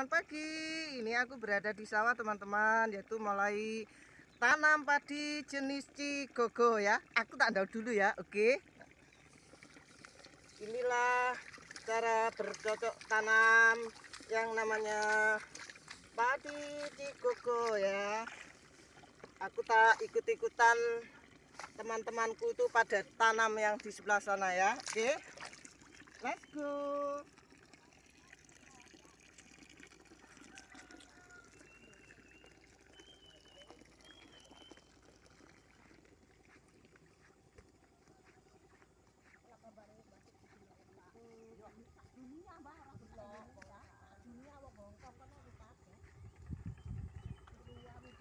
selamat pagi Ini aku berada di sawah teman-teman Yaitu mulai tanam padi jenis cigogo ya Aku tak tahu dulu ya oke Inilah cara bercocok tanam Yang namanya padi cigogo ya Aku tak ikut-ikutan teman-temanku itu pada tanam yang di sebelah sana ya oke Let's go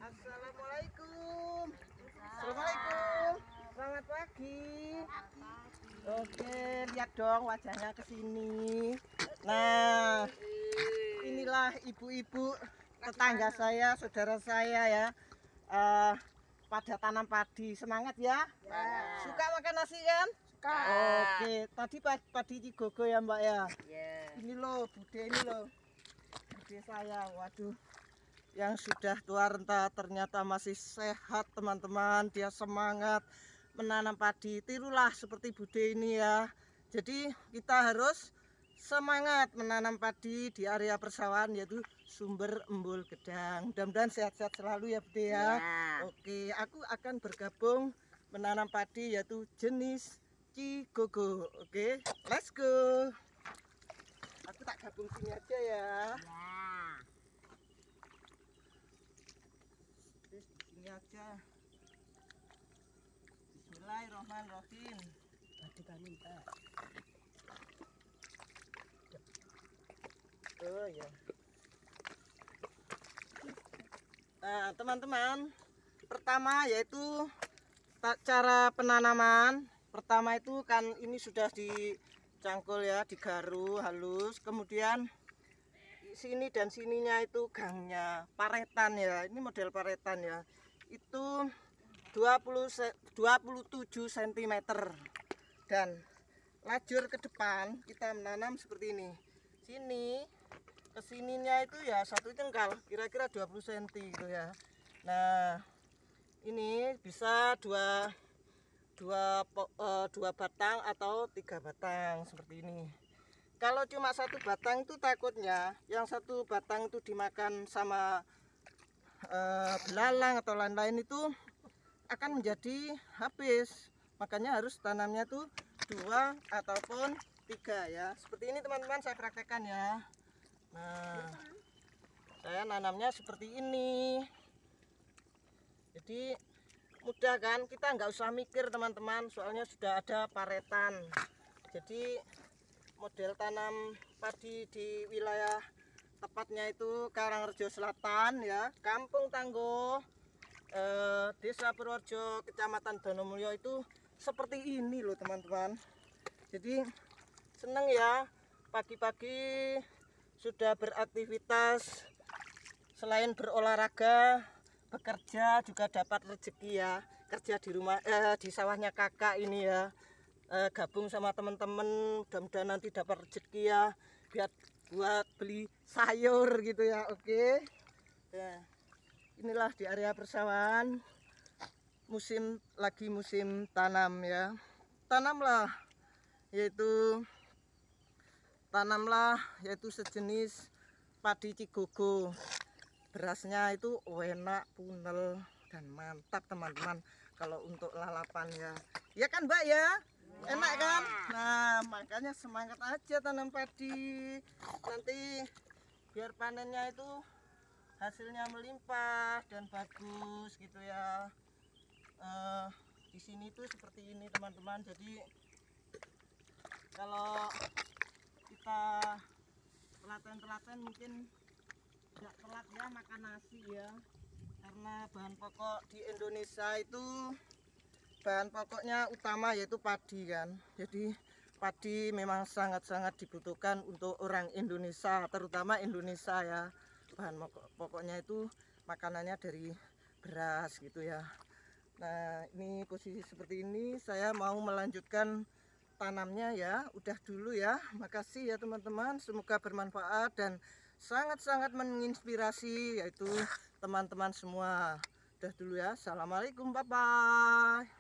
Assalamualaikum. Assalamualaikum. Selamat pagi. Oke, lihat dong wajahnya ke sini. Nah, inilah ibu-ibu tetangga saya, saudara saya ya. Uh, pada tanam padi. Semangat ya. ya. Suka makan nasi kan? Kak. Oke, tadi padi gogo ya Mbak ya. Yeah. Ini loh bude ini loh. Bude saya, waduh. Yang sudah tua renta ternyata masih sehat teman-teman. Dia semangat menanam padi. Tirulah seperti bude ini ya. Jadi kita harus semangat menanam padi di area persawahan yaitu sumber embul gedang. Mudah-mudahan sehat-sehat selalu ya Bude ya. ya. Oke, aku akan bergabung menanam padi yaitu jenis Gogo, Oke, okay? let's go. Aku tak gabung sini aja ya. oke Terus di sini aja. Bismillahirrahmanirrahim. Tadi kan minta. Oh ya. Nah, teman-teman, pertama yaitu cara penanaman pertama itu kan ini sudah dicangkul ya digaru halus kemudian sini dan sininya itu gangnya paretan ya ini model paretan ya itu 20 27 cm dan lajur ke depan kita menanam seperti ini sini kesininya itu ya satu cengkal kira-kira 20 cm gitu ya nah ini bisa dua dua, uh, dua batang atau tiga batang seperti ini kalau cuma satu batang itu takutnya yang satu batang itu dimakan sama uh, belalang atau lain-lain itu akan menjadi habis makanya harus tanamnya tuh dua ataupun tiga ya seperti ini teman-teman saya praktekkan ya nah saya nanamnya seperti ini jadi mudah kan kita nggak usah mikir teman-teman soalnya sudah ada paretan jadi model tanam padi di wilayah tepatnya itu Karangrejo Selatan ya Kampung Tanggo eh, Desa Purworejo Kecamatan Donomulyo itu seperti ini loh teman-teman jadi seneng ya pagi-pagi sudah beraktivitas selain berolahraga bekerja juga dapat rezeki ya kerja di rumah eh, di sawahnya kakak ini ya eh, gabung sama teman-teman mudah-mudahan nanti dapat rezeki ya biar buat beli sayur gitu ya oke okay. Ya. inilah di area persawahan musim lagi musim tanam ya tanamlah yaitu tanamlah yaitu sejenis padi cigogo berasnya itu enak punel dan mantap teman-teman kalau untuk lalapan ya ya kan mbak ya enak iya. kan nah makanya semangat aja tanam padi nanti biar panennya itu hasilnya melimpah dan bagus gitu ya uh, di sini tuh seperti ini teman-teman jadi kalau kita telaten-telaten mungkin nggak telat ya makan nasi ya karena bahan pokok di Indonesia itu bahan pokoknya utama yaitu padi kan jadi padi memang sangat-sangat dibutuhkan untuk orang Indonesia terutama Indonesia ya bahan pokok pokoknya itu makanannya dari beras gitu ya nah ini posisi seperti ini saya mau melanjutkan tanamnya ya udah dulu ya makasih ya teman-teman semoga bermanfaat dan sangat-sangat menginspirasi yaitu teman-teman semua. Udah dulu ya. Assalamualaikum. Bye-bye.